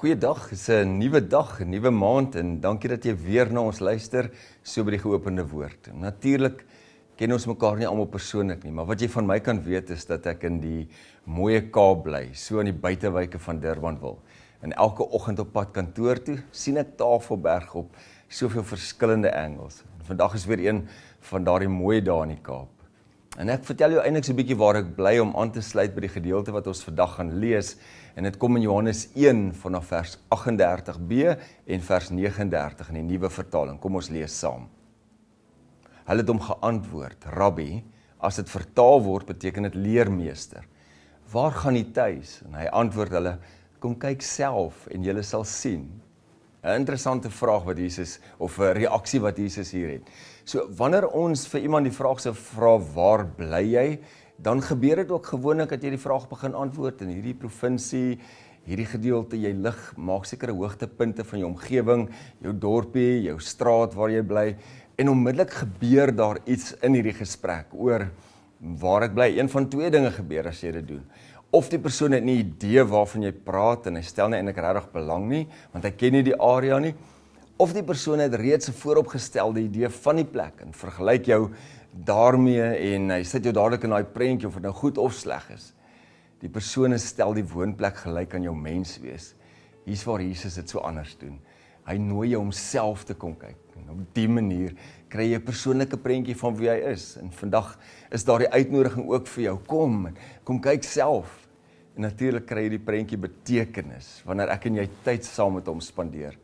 Goeiedag, dis 'n nuwe dag, 'n nuwe maand en dankie dat jy weer na ons luister so by die geopende woord. Natuurlik ken ons mekaar nie almal persoonlik nie, maar wat jy van my kan weet is dat ek in die mooi Kaap bly, so aan die buitewyke van Durban wil. En elke oggend op pad kantoor toe, sien ek Tafelberg op soveel verskillende angles. Vandag is weer een van daardie mooi dae in die Kaap. En ek vertel jou eintlik so 'n bietjie waar ek bly om aan te sluit by die gedeelte wat ons vandag gaan lees en dit kom in Johannes 1 vanaf vers 38b en vers 39 in die nuwe vertaling. Kom ons lees saam. Hulle het hom geantwoord: "Rabbi, as dit vertaal word beteken dit leermeester. Waar gaan jy tuis?" En hy antwoord hulle: "Kom kyk self en jy sal sien." 'n interessante vraag wat Jesus of 'n reaksie wat Jesus hier het. So wanneer ons vir iemand die vraag se vra waar bly jy, dan gebeur dit ook gewoonlik dat jy die vraag begin antwoord in hierdie provinsie, hierdie gedeelte, jy lig maak sekere hoogtepunte van jou omgewing, jou dorpie, jou straat waar jy bly en onmiddellik gebeur daar iets in hierdie gesprek oor waar ek bly. Een van twee dinge gebeur as jy dit doen of die persoon het nie idee waarvan jy praat en hy stel nie eintlik regtig belang nie want hy ken nie die area nie of die persoon het reeds 'n vooropgestelde idee van die plek en vergelyk jou daarmee en hy sit jou dadelik in daai prentjie of dit nou goed of sleg is die persone stel die woonplek gelyk aan jou menswees hier's waar Jesus dit so anders doen Hy nooi jou om self te kom kyk. En op dié manier kry jy 'n persoonlike prentjie van wie hy is. En vandag is daar die uitnodiging ook vir jou. Kom, kom kyk self. En natuurlik kry jy die prentjie betekenis wanneer ek en jy tyd saam met hom spandeer.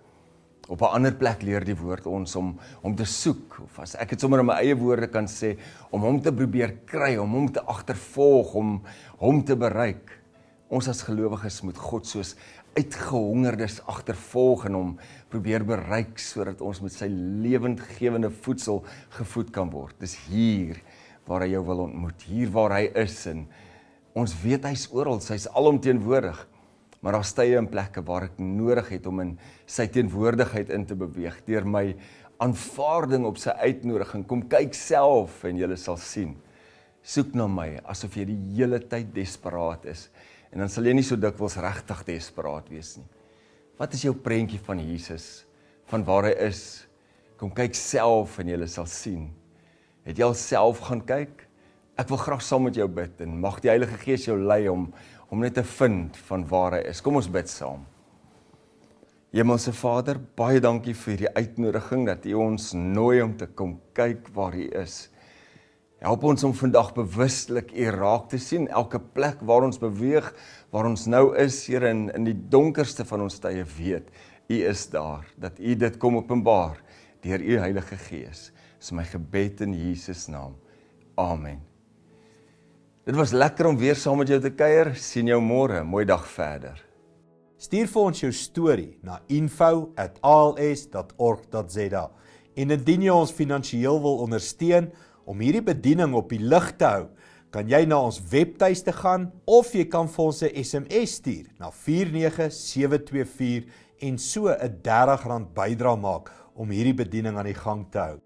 Op 'n ander plek leer die woord ons om om te soek of as ek dit sommer in my eie woorde kan sê om hom te probeer kry, om hom te agtervolg, om hom te bereik. Ons as gelowiges moet God soos uitgehongerdes agtervolg en hom probeer bereik sodat ons met sy lewendgewende voedsel gevoed kan word. Dis hier waar hy jou wil ontmoet, hier waar hy is en ons weet hy's oral, hy's alomteenwoordig. Maar daar's tye en plekke waar ek nodig het om in sy teenwoordigheid in te beweeg deur my aanvaarding op sy uitnodiging. Kom kyk self en jy sal sien. Soek na my asof jy die hele tyd desperaat is. En dan sal jy nie so dikwels regtig desperaat wees nie. Wat is jou prentjie van Jesus? Van waar hy is? Kom kyk self en jy sal sien. Het jy alself gaan kyk? Ek wil graag saam met jou bid en mag die Heilige Gees jou lei om om net te vind van waar hy is. Kom ons bid saam. Hemelse Vader, baie dankie vir die uitnodiging dat U ons nooi om te kom kyk waar U is. Help ons om vandag bewuslik U raak te sien elke plek waar ons beweeg, waar ons nou is, Here in in die donkerste van ons tye weet U is daar, dat U dit kom openbaar deur U Heilige Gees. Dis my gebed in Jesus naam. Amen. Dit was lekker om weer saam met jou te kuier. Sien jou môre. Mooi dag verder. Stuur vir ons jou storie na info@als.org.za. En indien jy ons finansiëel wil ondersteun, om hierdie bediening op die lig te hou, kan jy na ons webtuiste gaan of jy kan vir ons 'n SMS stuur na 49724 en so 'n R30 bydrae maak om hierdie bediening aan die gang te hou.